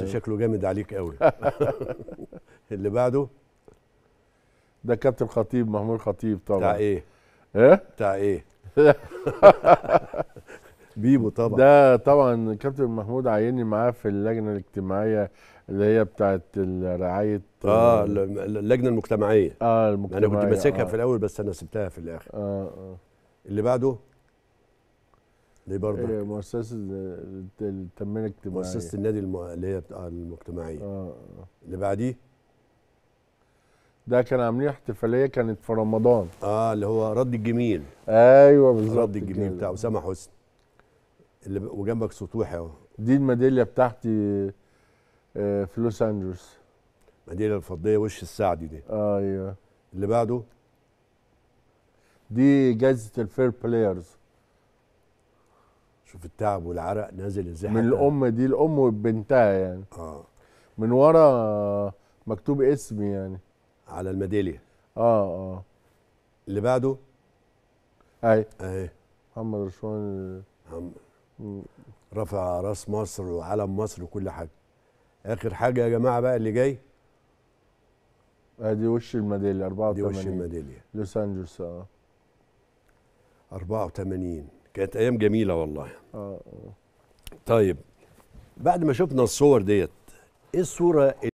أيوه. شكله جامد عليك قوي اللي بعده ده كابتن خطيب محمود خطيب طبعا بتاع ايه؟ ايه؟ بتاع ايه؟ بيبو طبعا ده طبعا كابتن محمود عيني معاه في اللجنه الاجتماعيه اللي هي بتاعت رعايه اه اللجنه المجتمعيه اه المجتمعيه انا كنت ماسكها آه. في الاول بس انا سبتها في الاخر اه اه اللي بعده ليه برضه؟ مؤسسه التنميه الاجتماعيه مؤسسه النادي اللي هي بتاع المجتمعيه آه،, اه اللي بعديه ده كان عاملين احتفاليه كانت في رمضان اه اللي هو رد الجميل ايوه بالظبط رد الجميل كده. بتاع اسامه حسني اللي وجنبك سطوح اهو دي الميداليه بتاعتي آه، في لوس انجلوس الميداليه الفضيه وش السعدي دي ايوه اللي بعده دي جائزه الفير بلايرز شوف التعب والعرق نازل ازاي من الام دي الام وبنتها يعني اه من ورا مكتوب اسمي يعني على الميداليه اه اه اللي بعده اي اهي محمد رشوان رفع راس مصر وعلم مصر وكل حاجه اخر حاجه يا جماعه بقى اللي جاي ادي وش الميداليه 84 دي وش الميداليه لوس انجلوس اه 84 كانت ايام جميله والله آه،, اه طيب بعد ما شفنا الصور ديت ايه الصوره